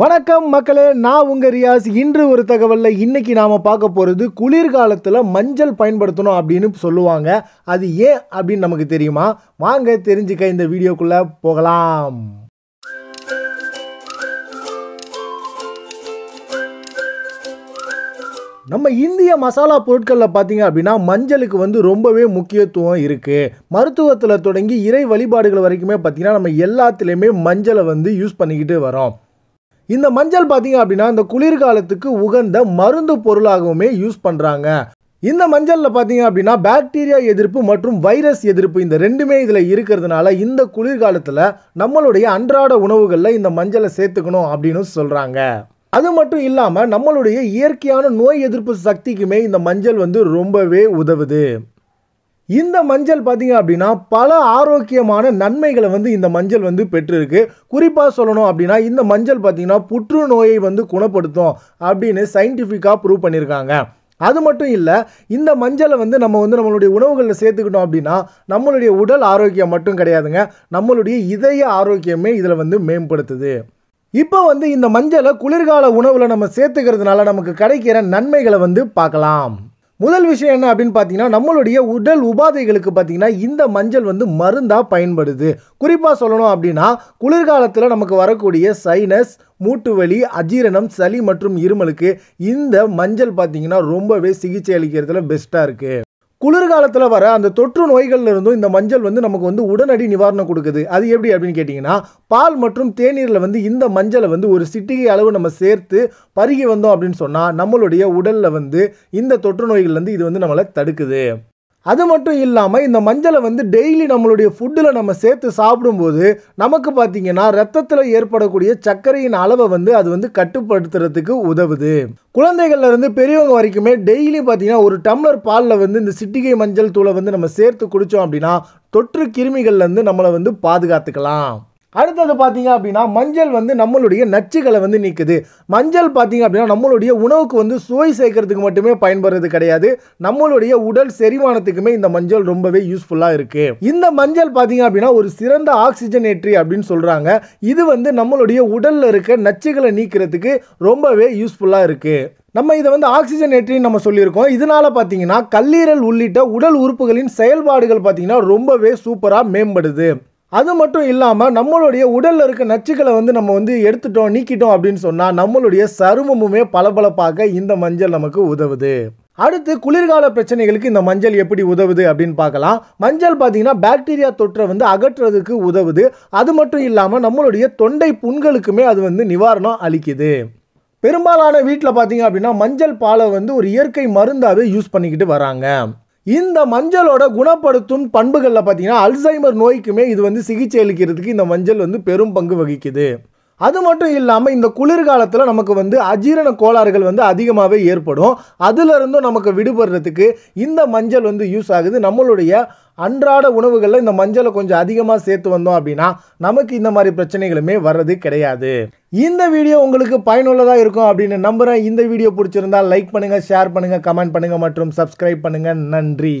வணக்கம் மக்களே நான் உங்கள் ரியாஸ் இன்று ஒரு தகவலில் இன்றைக்கி நாம் பார்க்க போகிறது குளிர்காலத்தில் மஞ்சள் பயன்படுத்தணும் அப்படின்னு சொல்லுவாங்க அது ஏன் அப்படின்னு நமக்கு தெரியுமா வாங்க தெரிஞ்சுக்க இந்த வீடியோக்குள்ளே போகலாம் நம்ம இந்திய மசாலா பொருட்களில் பார்த்தீங்க அப்படின்னா மஞ்சளுக்கு வந்து ரொம்பவே முக்கியத்துவம் இருக்குது மருத்துவத்தில் தொடங்கி இறை வழிபாடுகள் வரைக்குமே பார்த்திங்கன்னா நம்ம எல்லாத்துலேயுமே மஞ்சளை வந்து யூஸ் பண்ணிக்கிட்டு வரோம் இந்த மஞ்சள் பார்த்தீங்க அப்படின்னா இந்த குளிர்காலத்துக்கு உகந்த மருந்து பொருளாகவுமே யூஸ் பண்ணுறாங்க இந்த மஞ்சளில் பார்த்தீங்க அப்படின்னா பாக்டீரியா எதிர்ப்பு மற்றும் வைரஸ் எதிர்ப்பு இந்த ரெண்டுமே இதில் இருக்கிறதுனால இந்த குளிர்காலத்தில் நம்மளுடைய அன்றாட உணவுகளில் இந்த மஞ்சளை சேர்த்துக்கணும் அப்படின்னு சொல்கிறாங்க அது மட்டும் இல்லாமல் நம்மளுடைய இயற்கையான நோய் எதிர்ப்பு சக்திக்குமே இந்த மஞ்சள் வந்து ரொம்பவே உதவுது இந்த மஞ்சள் பார்த்தீங்க அப்படின்னா பல ஆரோக்கியமான நன்மைகளை வந்து இந்த மஞ்சள் வந்து பெற்றிருக்கு குறிப்பாக சொல்லணும் அப்படின்னா இந்த மஞ்சள் பார்த்தீங்கன்னா புற்றுநோயை வந்து குணப்படுத்தும் அப்படின்னு சயின்டிஃபிக்காக ப்ரூவ் பண்ணியிருக்காங்க அது மட்டும் இல்லை இந்த மஞ்சளை வந்து நம்ம வந்து நம்மளுடைய உணவுகளில் சேர்த்துக்கிட்டோம் அப்படின்னா நம்மளுடைய உடல் ஆரோக்கியம் மட்டும் கிடையாதுங்க நம்மளுடைய இதய ஆரோக்கியமே இதில் வந்து மேம்படுத்துது இப்போ வந்து இந்த மஞ்சளை குளிர்கால உணவில் நம்ம சேர்த்துக்கிறதுனால நமக்கு கிடைக்கிற நன்மைகளை வந்து பார்க்கலாம் முதல் விஷயம் என்ன அப்படின்னு பார்த்தீங்கன்னா நம்மளுடைய உடல் உபாதைகளுக்கு பார்த்தீங்கன்னா இந்த மஞ்சள் வந்து மருந்தாக பயன்படுது குறிப்பாக சொல்லணும் அப்படின்னா குளிர்காலத்தில் நமக்கு வரக்கூடிய சைனஸ் மூட்டுவலி அஜீரணம் சளி மற்றும் இருமலுக்கு இந்த மஞ்சள் பார்த்தீங்கன்னா ரொம்பவே சிகிச்சை அளிக்கிறதுல பெஸ்ட்டாக இருக்குது குளிர்காலத்தில் வர அந்த தொற்று நோய்கள்ல இருந்தும் இந்த மஞ்சள் வந்து நமக்கு வந்து உடனடி நிவாரணம் கொடுக்குது அது எப்படி அப்படின்னு கேட்டிங்கன்னா பால் மற்றும் தேநீரில் வந்து இந்த மஞ்சளை வந்து ஒரு சிட்டிகை அளவு நம்ம சேர்த்து பருகி வந்தோம் அப்படின்னு சொன்னால் நம்மளுடைய உடலில் வந்து இந்த தொற்று நோய்கள்லேருந்து இது வந்து நம்மளை தடுக்குது அது மட்டும் இல்லாமல் இந்த மஞ்சளை வந்து டெய்லி நம்மளுடைய ஃபுட்டில் நம்ம சேர்த்து சாப்பிடும்போது நமக்கு பார்த்திங்கன்னா ரத்தத்தில் ஏற்படக்கூடிய சர்க்கரையின் அளவை வந்து அது வந்து கட்டுப்படுத்துறதுக்கு உதவுது குழந்தைகள்லேருந்து பெரியவங்க வரைக்குமே டெய்லி பார்த்திங்கன்னா ஒரு டம்ளர் பாலில் வந்து இந்த சிட்டிகை மஞ்சள் தூளை வந்து நம்ம சேர்த்து குடித்தோம் அப்படின்னா தொற்று கிருமிகள்லேருந்து நம்மளை வந்து பாதுகாத்துக்கலாம் அடுத்தது பார்த்தீங்க அப்படின்னா மஞ்சள் வந்து நம்மளுடைய நச்சுகளை வந்து நீக்குது மஞ்சள் பார்த்தீங்க அப்படின்னா நம்மளுடைய உணவுக்கு வந்து சுவை சேர்க்கறதுக்கு மட்டுமே பயன்படுறது கிடையாது நம்மளுடைய உடல் செரிமானத்துக்குமே இந்த மஞ்சள் ரொம்பவே யூஸ்ஃபுல்லாக இருக்குது இந்த மஞ்சள் பார்த்தீங்க அப்படின்னா ஒரு சிறந்த ஆக்சிஜனேற்றி அப்படின்னு சொல்கிறாங்க இது வந்து நம்மளுடைய உடலில் இருக்க நச்சுகளை நீக்கிறதுக்கு ரொம்பவே யூஸ்ஃபுல்லாக இருக்குது நம்ம இதை வந்து ஆக்சிஜன் ஏற்றின்னு நம்ம சொல்லியிருக்கோம் இதனால் பார்த்தீங்கன்னா கல்லீரல் உள்ளிட்ட உடல் உறுப்புகளின் செயல்பாடுகள் பார்த்தீங்கன்னா ரொம்பவே சூப்பராக மேம்படுது அது மட்டும் இல்லாமல் நம்மளுடைய உடலில் இருக்க நச்சுக்களை வந்து நம்ம வந்து எடுத்துட்டோம் நீக்கிட்டோம் அப்படின்னு சொன்னால் நம்மளுடைய சருமமுமே பளபளப்பாக இந்த மஞ்சள் நமக்கு உதவுது அடுத்து குளிர்கால பிரச்சனைகளுக்கு இந்த மஞ்சள் எப்படி உதவுது அப்படின்னு பார்க்கலாம் மஞ்சள் பார்த்தீங்கன்னா பாக்டீரியா தொற்றை வந்து அகற்றுறதுக்கு உதவுது அது மட்டும் இல்லாமல் நம்மளுடைய தொண்டை புண்களுக்குமே அது வந்து நிவாரணம் அளிக்குது பெரும்பாலான வீட்டில் பார்த்தீங்க அப்படின்னா மஞ்சள் பாலை வந்து ஒரு இயற்கை மருந்தாகவே யூஸ் பண்ணிக்கிட்டு வராங்க இந்த மஞ்சளோட குணப்படுத்தும் பண்புகளில் பார்த்தீங்கன்னா அல்சைமர் நோய்க்குமே இது வந்து சிகிச்சை அளிக்கிறதுக்கு இந்த மஞ்சள் வந்து பெரும் பங்கு வகிக்குது அது மட்டும் இல்லாமல் இந்த குளிர்காலத்தில் நமக்கு வந்து அஜீரண கோளாறுகள் வந்து அதிகமாகவே ஏற்படும் அதிலிருந்தும் நமக்கு விடுபடுறதுக்கு இந்த மஞ்சள் வந்து யூஸ் ஆகுது நம்மளுடைய அன்றாட உணவுகளில் இந்த மஞ்சளை கொஞ்சம் அதிகமாக சேர்த்து வந்தோம் அப்படின்னா நமக்கு இந்த மாதிரி பிரச்சனைகளுமே வர்றது கிடையாது இந்த வீடியோ உங்களுக்கு பயனுள்ளதாக இருக்கும் அப்படின்னு நம்புகிறேன் இந்த வீடியோ பிடிச்சிருந்தால் லைக் பண்ணுங்கள் ஷேர் பண்ணுங்கள் கமெண்ட் பண்ணுங்கள் மற்றும் சப்ஸ்கிரைப் பண்ணுங்கள் நன்றி